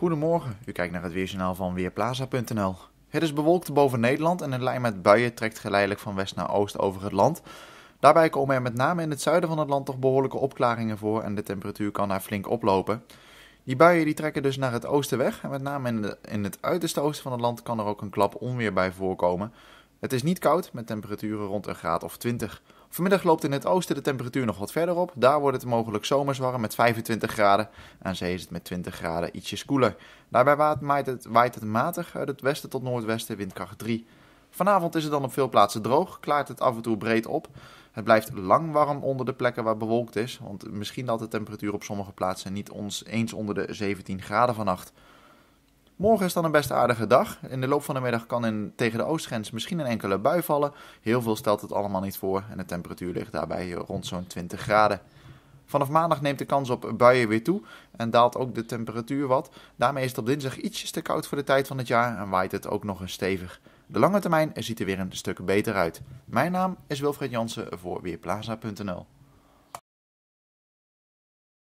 Goedemorgen, u kijkt naar het weerjournaal van Weerplaza.nl. Het is bewolkt boven Nederland en een lijn met buien trekt geleidelijk van west naar oost over het land. Daarbij komen er met name in het zuiden van het land toch behoorlijke opklaringen voor en de temperatuur kan daar flink oplopen. Die buien die trekken dus naar het oosten weg en met name in, in het uiterste oosten van het land kan er ook een klap onweer bij voorkomen. Het is niet koud met temperaturen rond een graad of 20. Vanmiddag loopt in het oosten de temperatuur nog wat verder op. Daar wordt het mogelijk zomers warm met 25 graden. Aan zee is het met 20 graden ietsjes koeler. Daarbij waait het, matig uit het westen tot noordwesten, windkracht 3. Vanavond is het dan op veel plaatsen droog, klaart het af en toe breed op. Het blijft lang warm onder de plekken waar bewolkt is, want misschien daalt de temperatuur op sommige plaatsen niet eens onder de 17 graden vannacht. Morgen is dan een best aardige dag. In de loop van de middag kan in, tegen de oostgrens misschien een enkele bui vallen. Heel veel stelt het allemaal niet voor en de temperatuur ligt daarbij rond zo'n 20 graden. Vanaf maandag neemt de kans op buien weer toe en daalt ook de temperatuur wat. Daarmee is het op dinsdag ietsjes te koud voor de tijd van het jaar en waait het ook nog eens stevig. De lange termijn ziet er weer een stuk beter uit. Mijn naam is Wilfred Jansen voor Weerplaza.nl